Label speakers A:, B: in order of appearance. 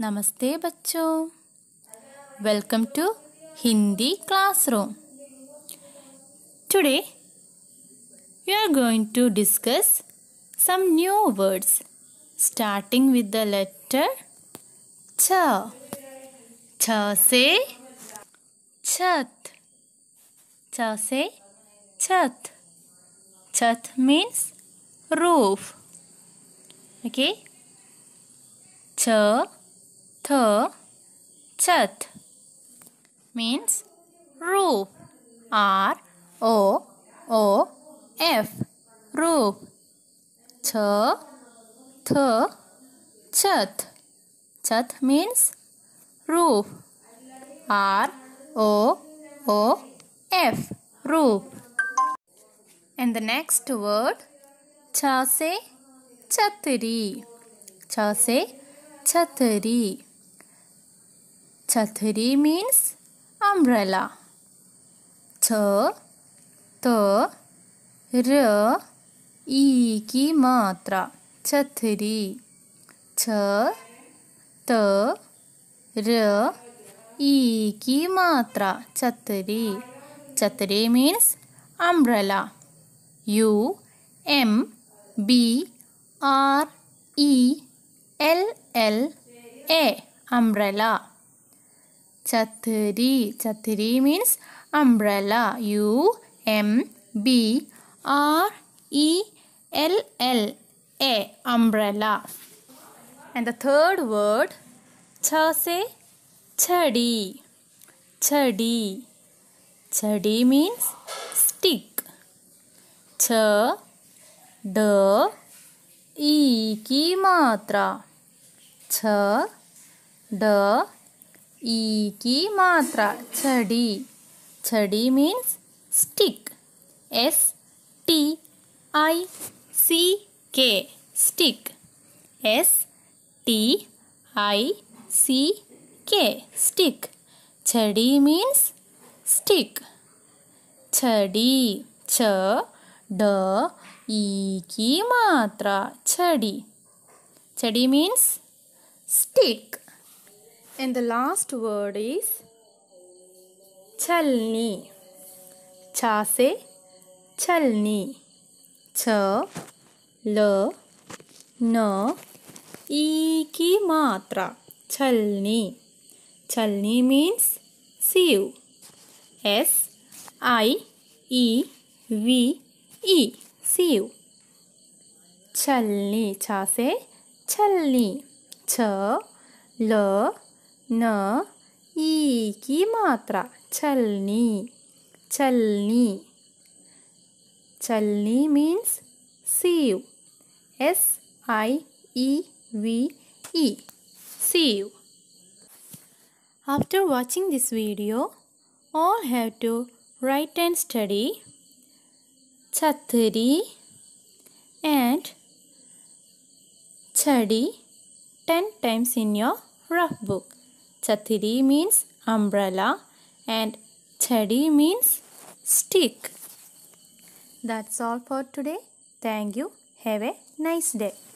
A: नमस्ते बच्चों welcome to Hindi classroom today you are going to discuss some new words starting with the letter छ छ से छत छ से छत छत मीन्स रूफ ओके छ th, chat means roof. R O O F roof. Th, th, chat. Chat means roof. R O O F roof. And the next word chase chatri. Chase chatri. Chhatri means umbrella. छ t, r, e की मात्रा छतरी छ त र ई की मात्रा छतरी छतरी means umbrella U M B R E L L A umbrella chathri chathri means umbrella. U M B R E L L A. Umbrella. And the third word, ch se chadi chadi chadi means stick ch d ई ki matra ch d ई की मात्रा छड़ी छड़ी means stick S T I C K stick S T I C K stick छड़ी means stick छड़ी छ ड ई की मात्रा छड़ी छड़ी means stick And the last word is chalni. Cha se chalni. Cha, la, na, e ki matra. Chalni. Chalni means sieve. S I E V E. Sieve. Chalni. Cha se chalni. Cha, la, न ई की मात्रा चलनी चलनी चलनी means sieve S I V E sieve after watching this video all have to write and study छतरी and छड़ी ten times in your rough book Chathiri means umbrella and Chadi means stick. That's all for today. Thank you. Have a nice day.